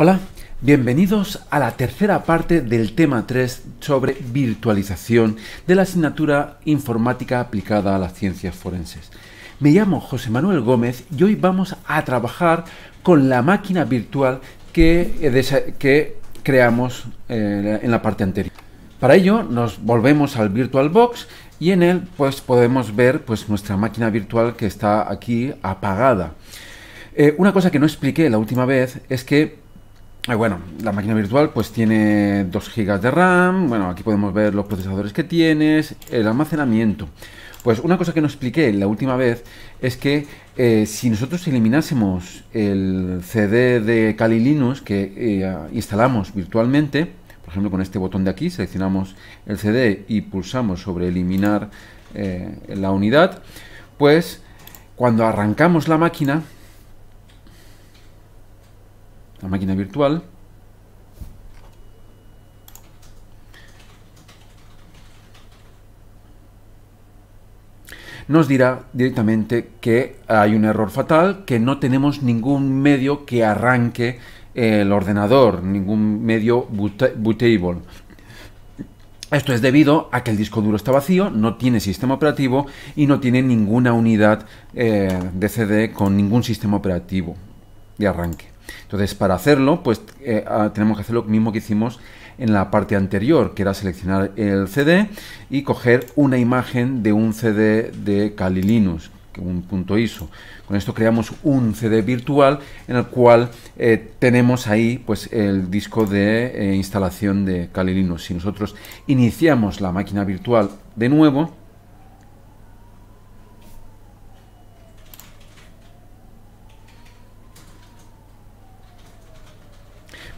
Hola, bienvenidos a la tercera parte del tema 3 sobre virtualización de la asignatura informática aplicada a las ciencias forenses. Me llamo José Manuel Gómez y hoy vamos a trabajar con la máquina virtual que, eh, creamos eh, en la parte anterior. Para ello nos volvemos al VirtualBox y en él pues, podemos ver pues, nuestra máquina virtual que está aquí apagada. Eh, una cosa que no expliqué la última vez es que Ah, bueno, la máquina virtual pues tiene 2 GB de RAM, bueno, aquí podemos ver los procesadores que tienes, el almacenamiento. Pues una cosa que no expliqué la última vez es que eh, si nosotros eliminásemos el CD de Kali Linux que eh, instalamos virtualmente, por ejemplo con este botón de aquí, seleccionamos el CD y pulsamos sobre eliminar eh, la unidad, pues cuando arrancamos la máquina la máquina virtual. nos dirá directamente que hay un error fatal, que no tenemos ningún medio que arranque el ordenador, ningún medio bootable. Esto es debido a que el disco duro está vacío, no tiene sistema operativo y no tiene ninguna unidad eh, de CD con ningún sistema operativo de arranque. Entonces, para hacerlo, pues eh, ah, tenemos que hacer lo mismo que hicimos en la parte anterior, que era seleccionar el CD y coger una imagen de un CD de Kali Linux, un punto ISO. Con esto creamos un CD virtual en el cual eh, tenemos ahí pues, el disco de eh, instalación de Kali Linux. Si nosotros iniciamos la máquina virtual de nuevo,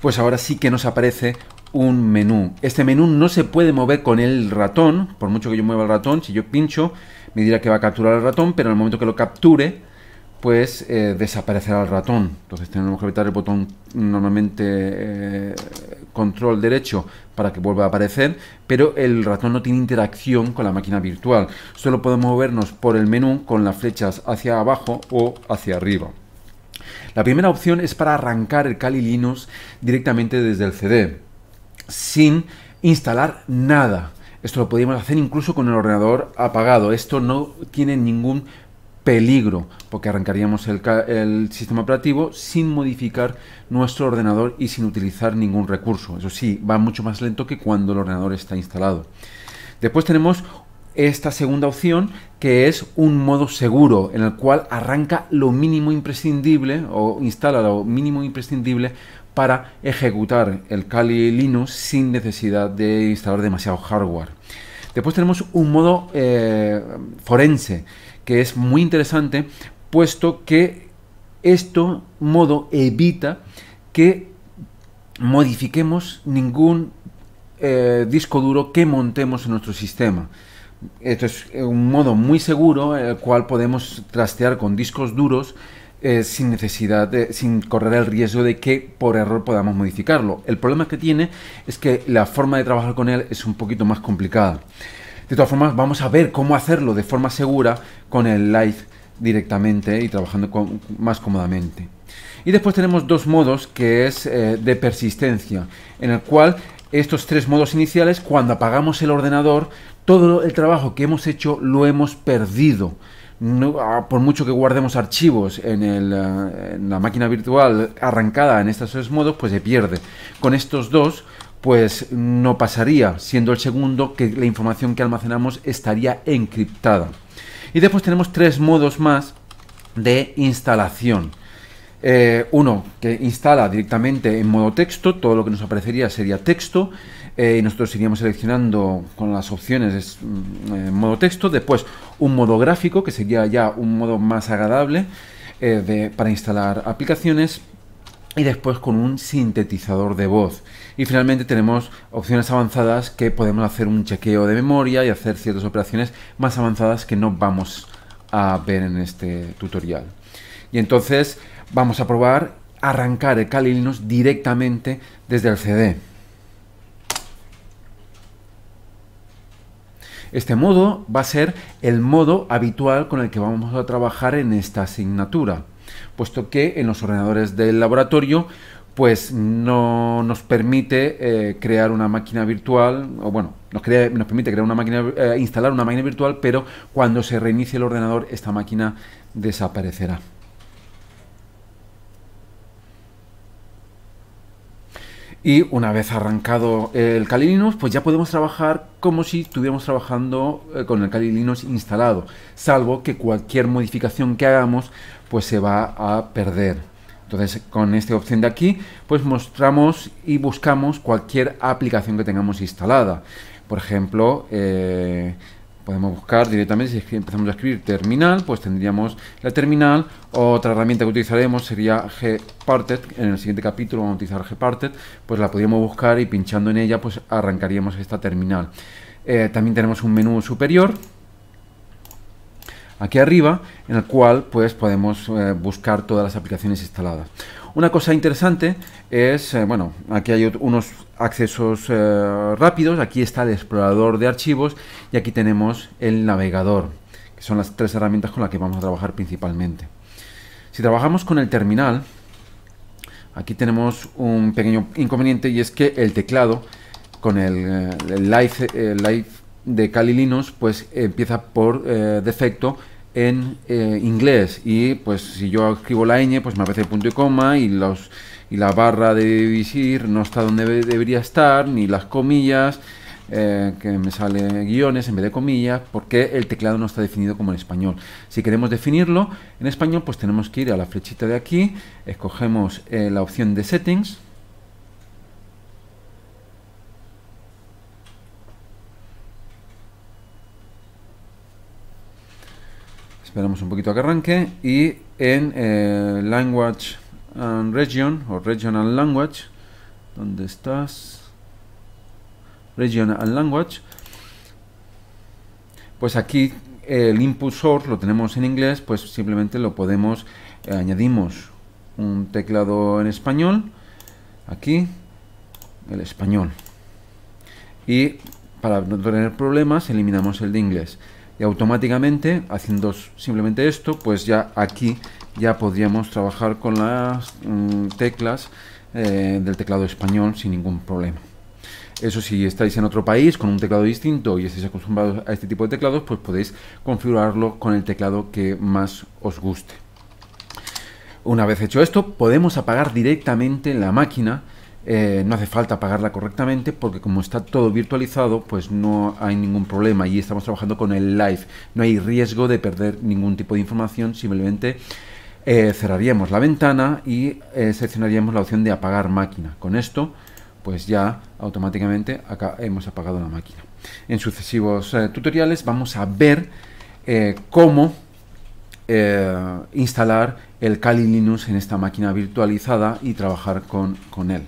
pues ahora sí que nos aparece un menú. Este menú no se puede mover con el ratón, por mucho que yo mueva el ratón, si yo pincho, me dirá que va a capturar el ratón, pero en el momento que lo capture, pues eh, desaparecerá el ratón. Entonces tenemos que apretar el botón normalmente eh, control derecho para que vuelva a aparecer, pero el ratón no tiene interacción con la máquina virtual. Solo podemos movernos por el menú con las flechas hacia abajo o hacia arriba. La primera opción es para arrancar el Kali Linux directamente desde el CD, sin instalar nada. Esto lo podríamos hacer incluso con el ordenador apagado. Esto no tiene ningún peligro, porque arrancaríamos el, sistema operativo sin modificar nuestro ordenador y sin utilizar ningún recurso. Eso sí, va mucho más lento que cuando el ordenador está instalado. Después tenemos esta segunda opción que es un modo seguro en el cual arranca lo mínimo imprescindible o instala lo mínimo imprescindible para ejecutar el Kali Linux sin necesidad de instalar demasiado hardware. Después tenemos un modo eh, forense que es muy interesante puesto que esto modo evita que modifiquemos ningún eh, disco duro que montemos en nuestro sistema. Esto es eh, un modo muy seguro en eh, el cual podemos trastear con discos duros eh, sin necesidad de, sin correr el riesgo de que por error podamos modificarlo. El problema que tiene es que la forma de trabajar con él es un poquito más complicada. De todas formas, vamos a ver cómo hacerlo de forma segura con el live directamente y trabajando más cómodamente. Y después tenemos dos modos que es de persistencia, en el cual estos tres modos iniciales, cuando apagamos el ordenador, todo el trabajo que hemos hecho lo hemos perdido. Ah, por mucho que guardemos archivos en, ah, en, la máquina virtual arrancada en estos tres modos, pues se pierde. Con estos dos, pues no pasaría, siendo el segundo que la información que almacenamos estaría encriptada. Y después tenemos tres modos más de instalación. Eh, uno, que instala directamente en modo texto, todo lo que nos aparecería sería texto, eh, y nosotros iríamos seleccionando con las opciones en mm, eh, modo texto, después un modo gráfico, que sería ya un modo más agradable para instalar aplicaciones, y después con un sintetizador de voz. Y finalmente tenemos opciones avanzadas que podemos hacer un chequeo de memoria y hacer ciertas operaciones más avanzadas que no vamos a ver en este tutorial. Y entonces vamos a probar arrancar el Kali directamente desde el CD. Este modo va a ser el modo habitual con el que vamos a trabajar en esta asignatura, puesto que en los ordenadores del laboratorio pues no nos permite eh, crear una máquina virtual, o bueno, nos, permite crear una máquina, eh, instalar una máquina virtual, pero cuando se reinicie el ordenador esta máquina desaparecerá. Y una vez arrancado el Kali Linux, pues ya podemos trabajar como si estuviéramos trabajando eh, con el Kali Linux instalado, salvo que cualquier modificación que hagamos pues se va a perder. Entonces con esta opción de aquí pues mostramos y buscamos cualquier aplicación que tengamos instalada. Por ejemplo, eh, podemos buscar directamente, si empezamos a escribir terminal, pues tendríamos la terminal. Otra herramienta que utilizaremos sería gparted, en el siguiente capítulo vamos a utilizar gparted, pues la podríamos buscar y pinchando en ella pues arrancaríamos esta terminal. Eh, también tenemos un menú superior aquí arriba, en el cual pues podemos eh, buscar todas las aplicaciones instaladas. Una cosa interesante es, eh, bueno, aquí hay unos accesos eh, rápidos, aquí está el explorador de archivos y aquí tenemos el navegador, que son las tres herramientas con las que vamos a trabajar principalmente. Si trabajamos con el terminal, aquí tenemos un pequeño inconveniente y es que el teclado con el, live, de Kali Linux pues empieza por defecto en eh, inglés y pues si yo escribo la ñ pues me aparece el punto y coma y los y la barra de divisir no está donde debería estar ni las comillas eh, que me sale guiones en vez de comillas porque el teclado no está definido como en español si queremos definirlo en español pues tenemos que ir a la flechita de aquí escogemos eh, la opción de settings Tenemos un poquito de arranque. Y en eh, Language and Region o Regional Language, ¿dónde estás? regional Language. Pues aquí el input source lo tenemos en inglés, pues simplemente lo podemos, eh, añadimos un teclado en español, aquí, el español. Y para no tener problemas, eliminamos el de inglés y automáticamente haciendo simplemente esto pues ya aquí ya podríamos trabajar con las mm, teclas eh, del teclado español sin ningún problema eso si estáis en otro país con un teclado distinto y estáis acostumbrados a este tipo de teclados pues podéis configurarlo con el teclado que más os guste una vez hecho esto podemos apagar directamente la máquina eh, no hace falta apagarla correctamente porque como está todo virtualizado, pues no hay ningún problema y estamos trabajando con el live. No hay riesgo de perder ningún tipo de información, simplemente eh, cerraríamos la ventana y eh, seleccionaríamos la opción de apagar máquina. Con esto, pues ya automáticamente acá hemos apagado la máquina. En sucesivos tutoriales vamos a ver cómo instalar el Kali Linux en esta máquina virtualizada y trabajar con él.